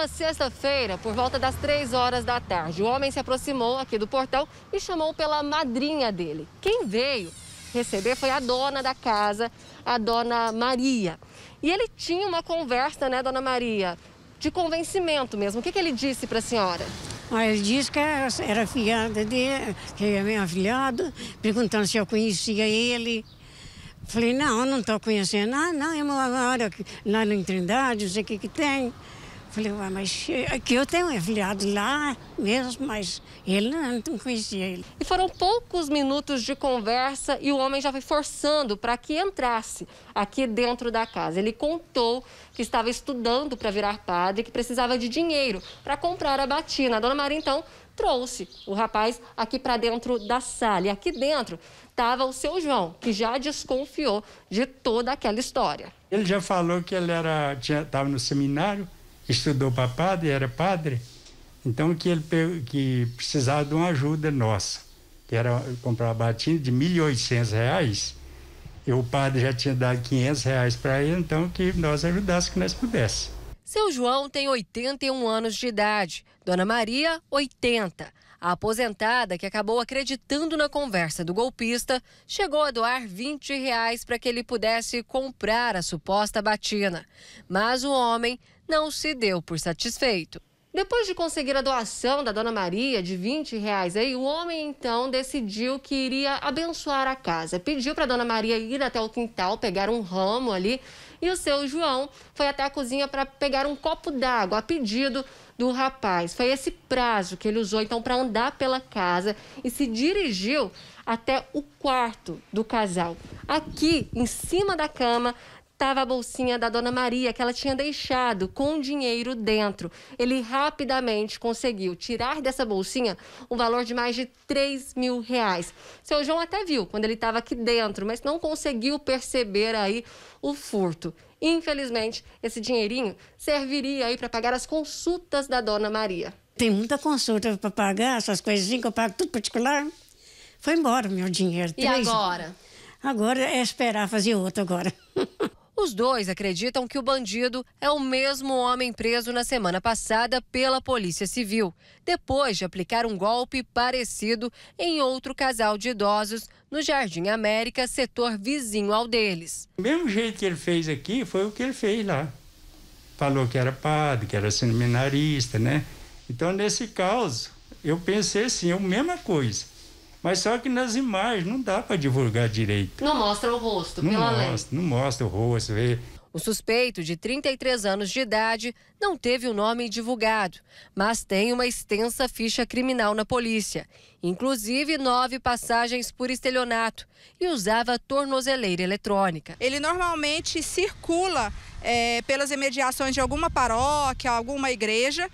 última sexta-feira, por volta das três horas da tarde, o homem se aproximou aqui do portão e chamou pela madrinha dele. Quem veio receber foi a dona da casa, a dona Maria. E ele tinha uma conversa, né, dona Maria, de convencimento mesmo. O que, que ele disse para a senhora? Ah, ele disse que era filhada dele, que é minha filhada, perguntando se eu conhecia ele. Falei, não, não estou conhecendo. Ah, não, é uma hora lá na Trindade, não sei o que, que tem. Falei, ué, mas aqui eu tenho um afiliado lá mesmo, mas ele não, não conhecia ele. E foram poucos minutos de conversa e o homem já foi forçando para que entrasse aqui dentro da casa. Ele contou que estava estudando para virar padre, que precisava de dinheiro para comprar a batina. A dona Maria, então, trouxe o rapaz aqui para dentro da sala. E aqui dentro estava o seu João, que já desconfiou de toda aquela história. Ele já falou que ele era estava no seminário estudou para padre, era padre, então que ele que precisava de uma ajuda nossa, que era comprar batina de R$ reais E o padre já tinha dado 500 reais para ele, então que nós ajudássemos que nós pudéssemos. Seu João tem 81 anos de idade, Dona Maria, 80. A aposentada, que acabou acreditando na conversa do golpista, chegou a doar 20 reais para que ele pudesse comprar a suposta batina. Mas o homem não se deu por satisfeito. Depois de conseguir a doação da Dona Maria de 20 reais, aí, o homem então decidiu que iria abençoar a casa. Pediu para a Dona Maria ir até o quintal, pegar um ramo ali e o seu João foi até a cozinha para pegar um copo d'água a pedido do rapaz. Foi esse prazo que ele usou então para andar pela casa e se dirigiu até o quarto do casal. Aqui, em cima da cama, estava a bolsinha da dona Maria que ela tinha deixado com dinheiro dentro. Ele rapidamente conseguiu tirar dessa bolsinha um valor de mais de 3 mil reais. Seu João até viu quando ele estava aqui dentro, mas não conseguiu perceber aí o furto. Infelizmente, esse dinheirinho serviria aí para pagar as consultas da dona Maria. Tem muita consulta para pagar, essas coisinhas que eu pago tudo particular. Foi embora o meu dinheiro. E agora? Agora é esperar fazer outro agora. Os dois acreditam que o bandido é o mesmo homem preso na semana passada pela Polícia Civil, depois de aplicar um golpe parecido em outro casal de idosos no Jardim América, setor vizinho ao deles. O mesmo jeito que ele fez aqui foi o que ele fez lá. Falou que era padre, que era seminarista, né? Então, nesse caso, eu pensei assim, a mesma coisa. Mas só que nas imagens não dá para divulgar direito. Não mostra o rosto, não pela mostra, lei. Não mostra o rosto. Vê. O suspeito, de 33 anos de idade, não teve o nome divulgado, mas tem uma extensa ficha criminal na polícia, inclusive nove passagens por estelionato, e usava tornozeleira eletrônica. Ele normalmente circula é, pelas imediações de alguma paróquia, alguma igreja,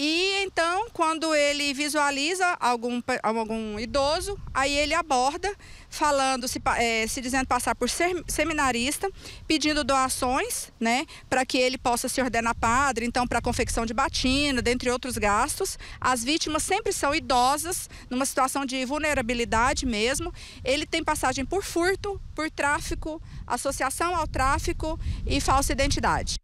e então, quando ele visualiza algum, algum idoso, aí ele aborda, falando, se, é, se dizendo passar por ser, seminarista, pedindo doações, né, para que ele possa se ordenar padre, então para confecção de batina, dentre outros gastos. As vítimas sempre são idosas, numa situação de vulnerabilidade mesmo. Ele tem passagem por furto, por tráfico, associação ao tráfico e falsa identidade.